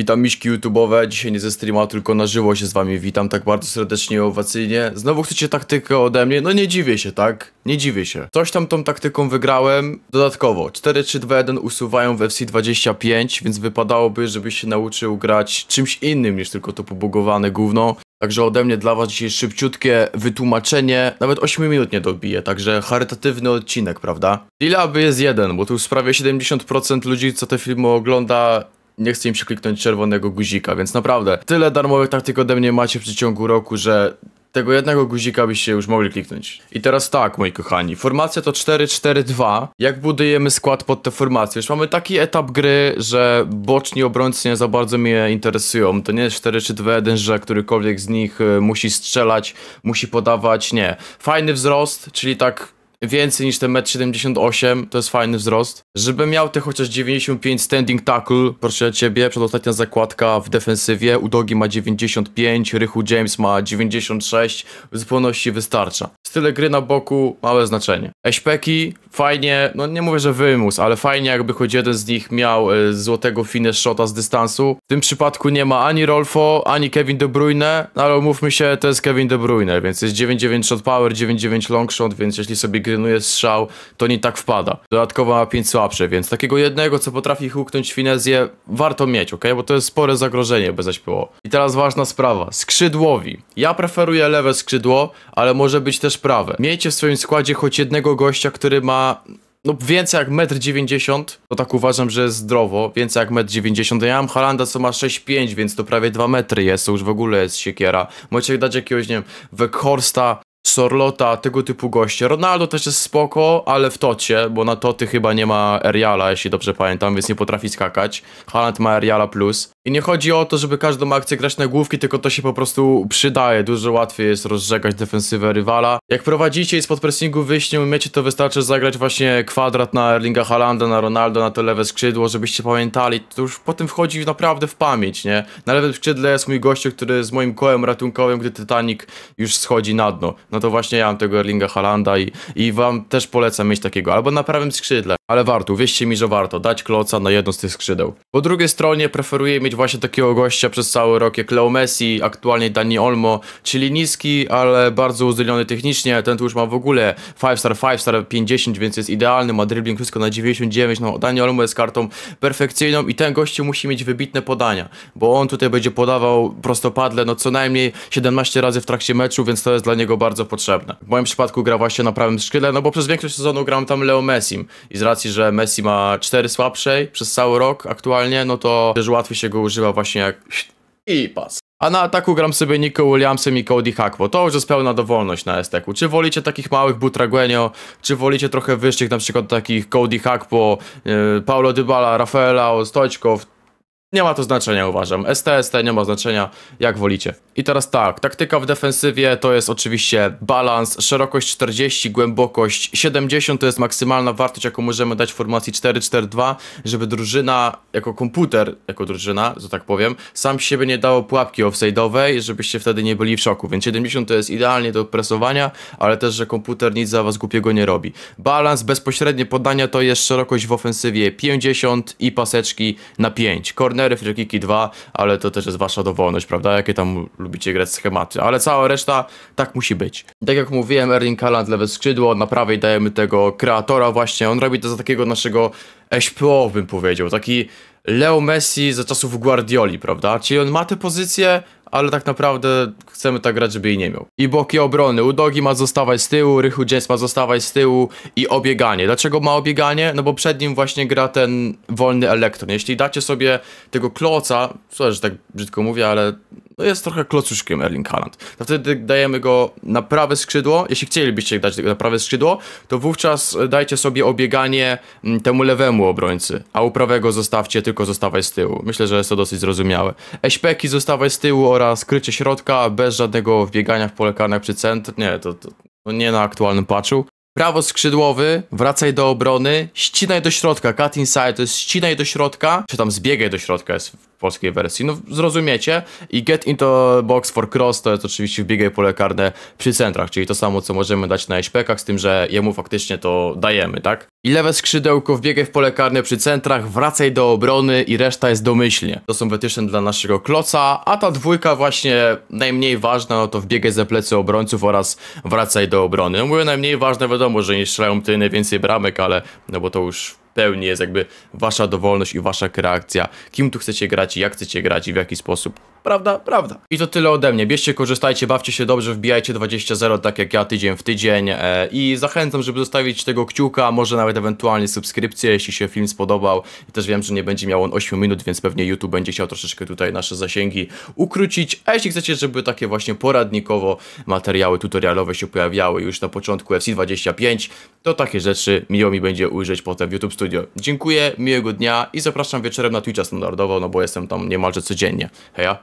Witam miśki YouTube'owe, dzisiaj nie ze streama, tylko na żywo się z wami witam tak bardzo serdecznie i owacyjnie. Znowu chcecie taktykę ode mnie? No nie dziwię się, tak? Nie dziwię się. Coś tam tą taktyką wygrałem. Dodatkowo 4-3-2-1 usuwają w FC25, więc wypadałoby, żebyś się nauczył grać czymś innym niż tylko to pobugowane gówno. Także ode mnie dla was dzisiaj szybciutkie wytłumaczenie, nawet 8 minut nie dobiję, także charytatywny odcinek, prawda? Ile aby jest jeden, bo tu w sprawie 70% ludzi, co te filmy ogląda, nie chce im się kliknąć czerwonego guzika, więc naprawdę tyle darmowych taktyk ode mnie macie w przeciągu roku, że tego jednego guzika byście już mogli kliknąć. I teraz tak, moi kochani, formacja to 4-4-2. Jak budujemy skład pod tę formację? Już mamy taki etap gry, że boczni obrońcy nie za bardzo mnie interesują. To nie jest 4-3-2-1, że którykolwiek z nich y, musi strzelać, musi podawać, nie. Fajny wzrost, czyli tak więcej niż ten 1,78 m, to jest fajny wzrost. Żeby miał te chociaż 95 standing tackle, proszę ciebie, przedostatnia zakładka w defensywie, Udogi ma 95, Rychu James ma 96, w zupełności wystarcza tyle gry na boku małe znaczenie. Eśpeki fajnie, no nie mówię, że wymus, ale fajnie jakby choć jeden z nich miał e, złotego finish shota z dystansu. W tym przypadku nie ma ani Rolfo, ani Kevin De Bruyne, no ale umówmy się, to jest Kevin De Bruyne, więc jest 9-9 shot power, 9-9 long shot, więc jeśli sobie grynuje strzał, to nie tak wpada. Dodatkowo ma 5 słabsze, więc takiego jednego, co potrafi huknąć finezję, warto mieć, ok? Bo to jest spore zagrożenie bez zaśpieło. I teraz ważna sprawa, skrzydłowi. Ja preferuję lewe skrzydło, ale może być też sprawę. Miejcie w swoim składzie choć jednego gościa, który ma no więcej jak 1,90 m, to tak uważam, że jest zdrowo, więcej jak 1,90 m. Ja mam Halanda, co ma 6,5, więc to prawie 2 metry jest, to już w ogóle jest siekiera. Możecie dać jakiegoś, nie wiem, Weghorsta, Sorlota, tego typu goście. Ronaldo też jest spoko, ale w tocie, bo na toty chyba nie ma Eriala, jeśli dobrze pamiętam, więc nie potrafi skakać. Haaland ma Eriala plus. I nie chodzi o to, żeby każdą akcję grać na główki, tylko to się po prostu przydaje. Dużo łatwiej jest rozrzegać defensywę rywala. Jak prowadzicie i spod pressingu wyjść umiecie, to wystarczy zagrać właśnie kwadrat na Erlinga Halanda, na Ronaldo, na to lewe skrzydło, żebyście pamiętali. To już potem wchodzi naprawdę w pamięć, nie? Na lewym skrzydle jest mój gościu, który jest moim kołem ratunkowym, gdy Titanic już schodzi na dno. No to właśnie ja mam tego Erlinga Halanda i, i wam też polecam mieć takiego. Albo na prawym skrzydle. Ale warto, wiecie mi, że warto dać kloca na jedno z tych skrzydeł. Po drugiej stronie preferuję mieć mieć właśnie takiego gościa przez cały rok jak Leo Messi, aktualnie Dani Olmo, czyli niski, ale bardzo uzdolniony technicznie, ten tu już ma w ogóle 5 star, 5 star, 50, więc jest idealny, ma dribbling wszystko na 99, no Dani Olmo jest kartą perfekcyjną i ten gościu musi mieć wybitne podania, bo on tutaj będzie podawał prostopadle, no co najmniej 17 razy w trakcie meczu, więc to jest dla niego bardzo potrzebne. W moim przypadku gra właśnie na prawym skrzydle, no bo przez większość sezonu gram tam Leo Messim i z racji, że Messi ma 4 słabszej przez cały rok aktualnie, no to też łatwiej się go używa właśnie jak i pas. A na ataku gram sobie Nico Williamsem i Cody Hackwo. To już jest pełna dowolność na esteku. Czy wolicie takich małych Butraguenio, czy wolicie trochę wyższych, na przykład takich Cody Hackpo, e, Paulo Dybala, Rafaela, Stoćkow, nie ma to znaczenia, uważam. STST nie ma znaczenia, jak wolicie. I teraz tak, taktyka w defensywie to jest oczywiście balans, szerokość 40, głębokość 70 to jest maksymalna wartość, jaką możemy dać w formacji 4-4-2, żeby drużyna, jako komputer, jako drużyna, że tak powiem, sam siebie nie dało pułapki offside'owej, żebyście wtedy nie byli w szoku. Więc 70 to jest idealnie do presowania, ale też, że komputer nic za was głupiego nie robi. Balans, bezpośrednie podania to jest szerokość w ofensywie 50 i paseczki na 5 partnery, free Kiki 2, ale to też jest wasza dowolność, prawda? Jakie tam lubicie grać schematy, ale cała reszta tak musi być. Tak jak mówiłem, Erling Haaland lewe skrzydło, na prawej dajemy tego kreatora właśnie, on robi to za takiego naszego SPO bym powiedział, taki Leo Messi za czasów Guardioli, prawda? Czyli on ma tę pozycję, ale tak naprawdę chcemy tak grać, żeby jej nie miał. I boki obrony, Udogi ma zostawać z tyłu, Rychu James ma zostawać z tyłu i obieganie. Dlaczego ma obieganie? No bo przed nim właśnie gra ten wolny elektron. Jeśli dacie sobie tego kloca, słuchaj, że tak brzydko mówię, ale to no jest trochę klocuszkiem Erling Haaland. To wtedy dajemy go na prawe skrzydło, jeśli chcielibyście dać go na prawe skrzydło, to wówczas dajcie sobie obieganie mm, temu lewemu obrońcy, a u prawego zostawcie tylko zostawaj z tyłu. Myślę, że jest to dosyć zrozumiałe. Eśpeki zostawaj z tyłu oraz krycie środka bez żadnego wbiegania w pole karne przy cent. Nie, to, to nie na aktualnym patchu. Prawo skrzydłowy, wracaj do obrony, ścinaj do środka, cut inside, to jest ścinaj do środka, czy tam zbiegaj do środka jest w polskiej wersji, no zrozumiecie. I get into box for cross to jest oczywiście wbiegaj pole karne przy centrach, czyli to samo co możemy dać na hpkach, z tym, że jemu faktycznie to dajemy, tak? I lewe skrzydełko, wbiegaj w pole karne przy centrach, wracaj do obrony i reszta jest domyślnie. To są wytyczne dla naszego kloca, a ta dwójka właśnie najmniej ważna, no to wbiegaj za plecy obrońców oraz wracaj do obrony. No mówię najmniej ważne, wiadomo, że nie strzelają tutaj najwięcej bramek, ale no bo to już pełni jest jakby wasza dowolność i wasza kreacja. Kim tu chcecie grać, jak chcecie grać i w jaki sposób. Prawda? Prawda. I to tyle ode mnie. Bierzcie, korzystajcie, bawcie się dobrze, wbijajcie 20.0 tak jak ja tydzień w tydzień e, i zachęcam, żeby zostawić tego kciuka, może nawet ewentualnie subskrypcję, jeśli się film spodobał. I też wiem, że nie będzie miał on 8 minut, więc pewnie YouTube będzie chciał troszeczkę tutaj nasze zasięgi ukrócić. A jeśli chcecie, żeby takie właśnie poradnikowo materiały tutorialowe się pojawiały już na początku FC25, to takie rzeczy miło mi będzie ujrzeć potem w YouTube Studio. Dziękuję, miłego dnia i zapraszam wieczorem na Twitcha standardowo, no bo jestem tam niemalże codziennie. Heja!